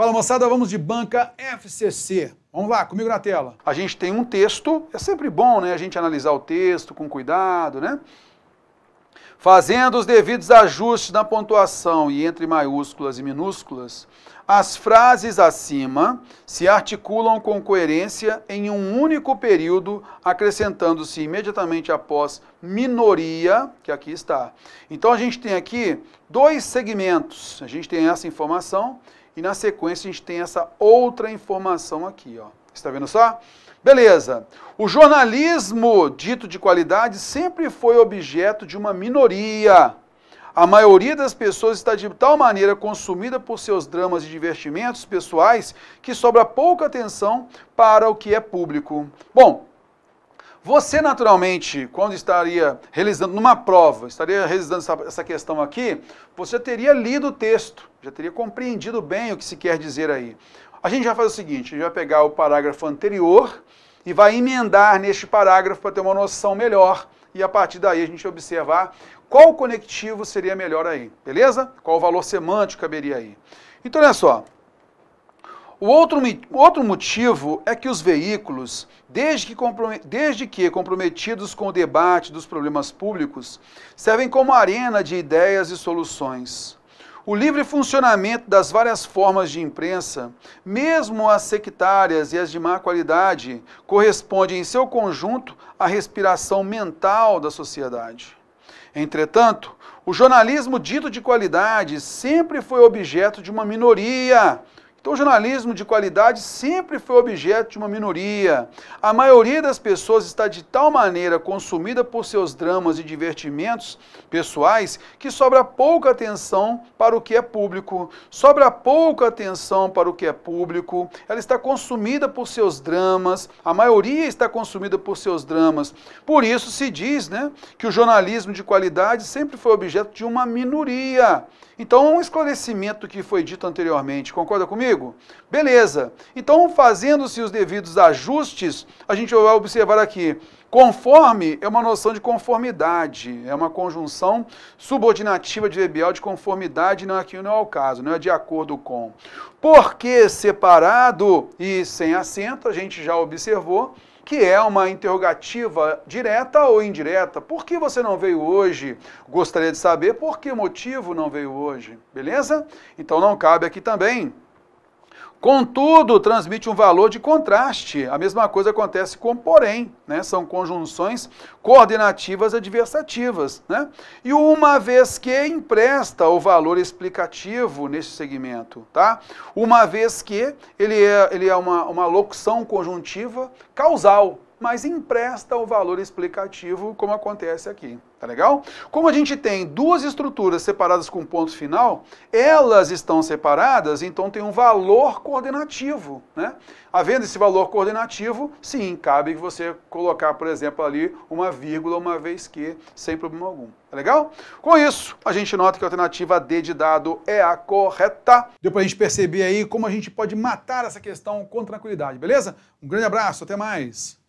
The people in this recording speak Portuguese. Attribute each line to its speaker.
Speaker 1: Fala moçada, vamos de banca FCC. Vamos lá, comigo na tela. A gente tem um texto, é sempre bom, né, a gente analisar o texto com cuidado, né? Fazendo os devidos ajustes na pontuação e entre maiúsculas e minúsculas, as frases acima se articulam com coerência em um único período, acrescentando-se imediatamente após minoria, que aqui está. Então a gente tem aqui dois segmentos. A gente tem essa informação e na sequência a gente tem essa outra informação aqui, ó. Está vendo só? Beleza. O jornalismo dito de qualidade sempre foi objeto de uma minoria. A maioria das pessoas está de tal maneira consumida por seus dramas e divertimentos pessoais que sobra pouca atenção para o que é público. Bom, você, naturalmente, quando estaria realizando numa prova, estaria realizando essa, essa questão aqui, você teria lido o texto, já teria compreendido bem o que se quer dizer aí. A gente já faz o seguinte: a gente vai pegar o parágrafo anterior e vai emendar neste parágrafo para ter uma noção melhor e a partir daí a gente observar qual conectivo seria melhor aí, beleza? Qual valor semântico caberia aí. Então, olha só, o outro, outro motivo é que os veículos, desde que, desde que comprometidos com o debate dos problemas públicos, servem como arena de ideias e soluções. O livre funcionamento das várias formas de imprensa, mesmo as sectárias e as de má qualidade, corresponde em seu conjunto à respiração mental da sociedade. Entretanto, o jornalismo dito de qualidade sempre foi objeto de uma minoria então, o jornalismo de qualidade sempre foi objeto de uma minoria. A maioria das pessoas está de tal maneira consumida por seus dramas e divertimentos pessoais que sobra pouca atenção para o que é público. Sobra pouca atenção para o que é público. Ela está consumida por seus dramas. A maioria está consumida por seus dramas. Por isso se diz, né, que o jornalismo de qualidade sempre foi objeto de uma minoria. Então, um esclarecimento que foi dito anteriormente, concorda comigo? Beleza. Então, fazendo-se os devidos ajustes, a gente vai observar aqui. Conforme é uma noção de conformidade, é uma conjunção subordinativa de adverbial de conformidade, não é aqui não é o caso, não é de acordo com. Porque separado e sem acento, a gente já observou, que é uma interrogativa direta ou indireta. Por que você não veio hoje? Gostaria de saber por que motivo não veio hoje, beleza? Então não cabe aqui também Contudo, transmite um valor de contraste. A mesma coisa acontece com porém, né? São conjunções coordenativas adversativas, né? E uma vez que empresta o valor explicativo nesse segmento, tá? Uma vez que ele é, ele é uma, uma locução conjuntiva causal, mas empresta o valor explicativo, como acontece aqui. Tá legal? Como a gente tem duas estruturas separadas com ponto final, elas estão separadas, então tem um valor coordenativo. Né? Havendo esse valor coordenativo, sim, cabe que você colocar, por exemplo, ali uma vírgula uma vez que, sem problema algum. Tá legal? Com isso, a gente nota que a alternativa D de dado é a correta. Deu pra gente perceber aí como a gente pode matar essa questão com tranquilidade, beleza? Um grande abraço, até mais!